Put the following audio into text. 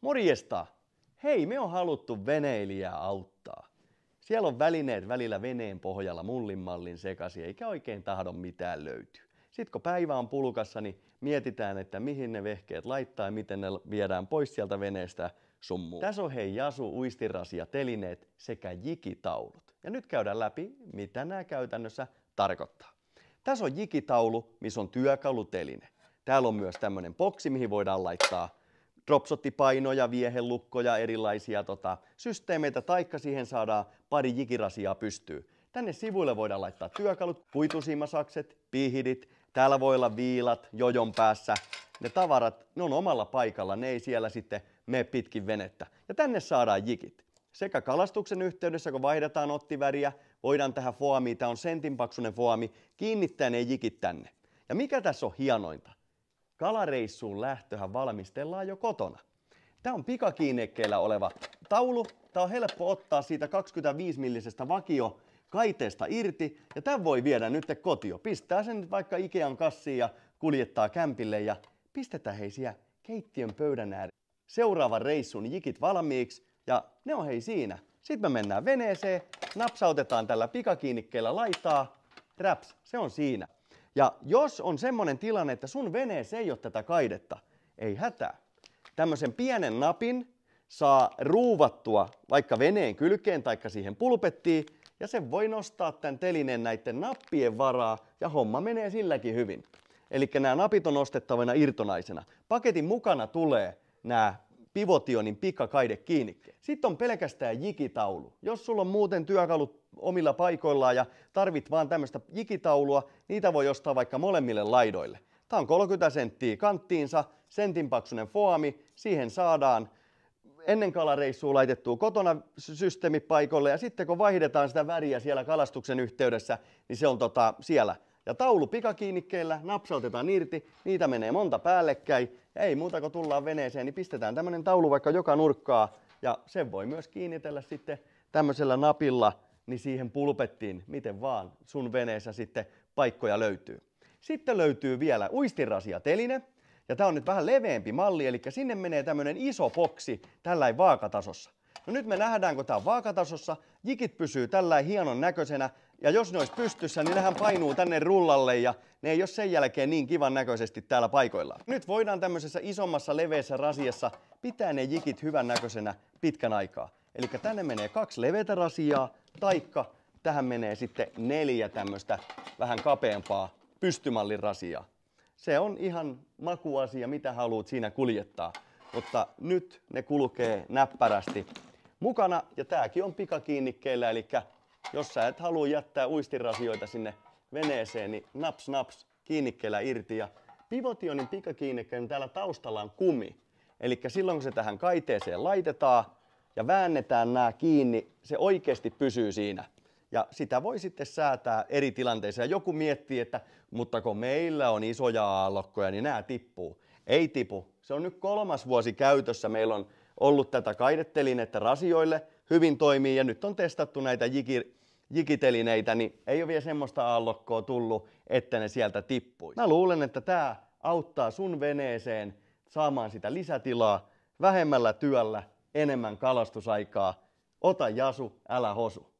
Morjesta! Hei, me on haluttu veneilijää auttaa. Siellä on välineet välillä veneen pohjalla mullin mallin sekaisin, eikä oikein tahdo mitään löytyy. Sitten kun päivä on pulkassa, niin mietitään, että mihin ne vehkeet laittaa ja miten ne viedään pois sieltä veneestä sun Tässä on hei jasu, uistirasia, telineet sekä jikitaulut. Ja nyt käydään läpi, mitä nämä käytännössä tarkoittaa. Tässä on jikitaulu, missä on työkaluteline. Täällä on myös tämmöinen boksi, mihin voidaan laittaa dropsottipainoja, viehelukkoja, erilaisia tota, systeemeitä, taikka siihen saadaan pari jikirasiaa pystyy. Tänne sivuille voidaan laittaa työkalut, kuitusiimasakset, pihidit, täällä voi olla viilat jojon päässä. Ne tavarat, ne on omalla paikalla, ne ei siellä sitten mene pitkin venettä. Ja tänne saadaan jikit. Sekä kalastuksen yhteydessä, kun vaihdetaan ottiväriä, voidaan tähän foamiin, tämä on sentin paksunen foami, kiinnittää ne jikit tänne. Ja mikä tässä on hienointa? Kalareissuun lähtöhän valmistellaan jo kotona. Tämä on pikakiinnekkeellä oleva taulu. Tämä on helppo ottaa siitä 25 millisestä vakio kaiteesta irti ja tämän voi viedä nyt kotio. Pistää sen vaikka Ikean kassiin ja kuljettaa kämpille ja pistetään hei siellä keittiön pöydän ääreen. Seuraavan reissun jikit valmiiksi ja ne on hei siinä. Sitten me mennään veneeseen, napsautetaan tällä pikakiinnikkeellä laitaa, raps, se on siinä. Ja jos on semmoinen tilanne, että sun veneessä ei ole tätä kaidetta, ei hätää. Tämmöisen pienen napin saa ruuvattua vaikka veneen kylkeen tai siihen pulpettiin, ja se voi nostaa tämän telinen näiden nappien varaa, ja homma menee silläkin hyvin. Eli nämä napit on nostettavana irtonaisena. Paketin mukana tulee nämä Pivotionin niin pikkakaide kiinni. Sitten on pelkästään jikitaulu. Jos sulla on muuten työkalut omilla paikoillaan ja tarvit vaan tämmöistä jikitaulua, niitä voi ostaa vaikka molemmille laidoille. Tämä on 30 senttiä kanttiinsa, sentin paksunen foami, siihen saadaan ennen kalareissua laitettua kotona systeemi ja sitten kun vaihdetaan sitä väriä siellä kalastuksen yhteydessä, niin se on tota siellä ja taulu pikakiinnikkeellä napsautetaan irti, niitä menee monta päällekkäin. Ja ei muuta kuin tullaan veneeseen, niin pistetään tämmöinen taulu vaikka joka nurkkaa. Ja sen voi myös kiinnitellä sitten tämmöisellä napilla niin siihen pulpettiin, miten vaan sun veneessä sitten paikkoja löytyy. Sitten löytyy vielä uistinrasiateline. Ja tämä on nyt vähän leveämpi malli, eli sinne menee tämmöinen iso boksi tällä vaakatasossa. No nyt me nähdään, kun tämä on vaakatasossa, jikit pysyy tällä hienon näköisenä, ja jos ne olisi pystyssä, niin nehän painuu tänne rullalle ja ne ei ole sen jälkeen niin kivan näköisesti täällä paikoillaan. Nyt voidaan tämmöisessä isommassa leveässä rasiassa pitää ne jikit hyvän näköisenä pitkän aikaa. Eli tänne menee kaksi leveätä rasiaa, taikka tähän menee sitten neljä tämmöistä vähän kapeampaa pystymallin rasiaa. Se on ihan makuasia, mitä haluat siinä kuljettaa. Mutta nyt ne kulkee näppärästi mukana ja tääkin on pikakiinnikkeellä, eli jos sä et halua jättää uistirasioita sinne veneeseen, niin naps naps kiinnikkeellä irti ja pivotionin pikakiinnikkeen niin täällä taustalla on kumi. Eli silloin kun se tähän kaiteeseen laitetaan ja väännetään nämä kiinni, se oikeasti pysyy siinä. Ja sitä voi sitten säätää eri tilanteissa. Ja joku miettii, että mutta kun meillä on isoja aallokkoja, niin nämä tippuu. Ei tipu. Se on nyt kolmas vuosi käytössä. Meillä on ollut tätä kaidetelinettä rasioille hyvin toimii ja nyt on testattu näitä jikir, jikitelineitä, niin ei ole vielä semmoista aallokkoa tullut, että ne sieltä tippuisi. Mä luulen, että tämä auttaa sun veneeseen saamaan sitä lisätilaa vähemmällä työllä enemmän kalastusaikaa. Ota jasu, älä hosu.